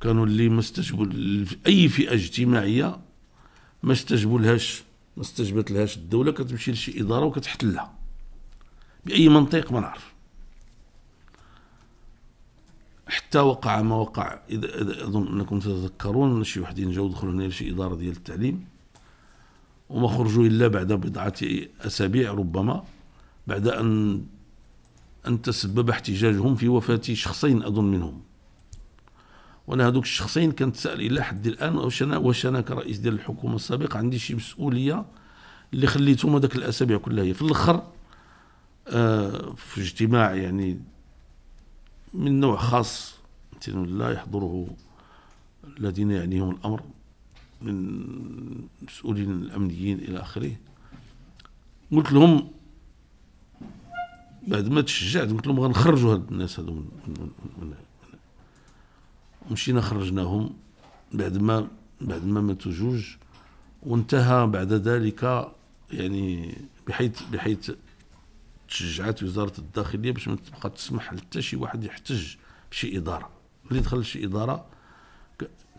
كانوا اللي ما استجبوا اي فئه اجتماعيه ما استجبوا لهاش ما استجبت لهاش الدوله كتمشي لشي اداره وكتحتلها باي منطق ما نعرف حتى وقع ما وقع إذا, اظن انكم تتذكرون شي وحدين جاو دخلوا هنا لشي اداره ديال التعليم وما خرجوا الا بعد بضعه اسابيع ربما بعد ان ان تسبب احتجاجهم في وفاه شخصين اظن منهم وانا هذوك الشخصين كنتسال الى حد الان واش انا واش انا كرئيس ديال الحكومه السابق عندي شي مسؤوليه اللي خليتهم هذاك الاسابيع كلها هي في الاخر آه في اجتماع يعني من نوع خاص لا يحضره الذين يعنيهم الامر من مسؤولين الامنيين الى اخره قلت لهم بعد ما تشجعت قلت لهم غنخرجوا هاد الناس هادو من, من, من, من مشينا خرجناهم بعد ما بعد ما ماتوا جوج وانتهى بعد ذلك يعني بحيث بحيث تشجعت وزاره الداخليه باش ما تبقى تسمح لتا شي واحد يحتج بشي اداره اللي دخل شي اداره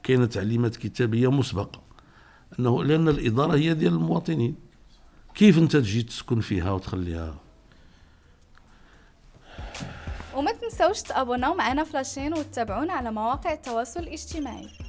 كاينه تعليمات كتابيه مسبقه انه لان الاداره هي ديال المواطنين كيف انت تجي تسكن فيها وتخليها وما تنسوش تابوناو معنا في لاشين وتتابعونا على مواقع التواصل الاجتماعي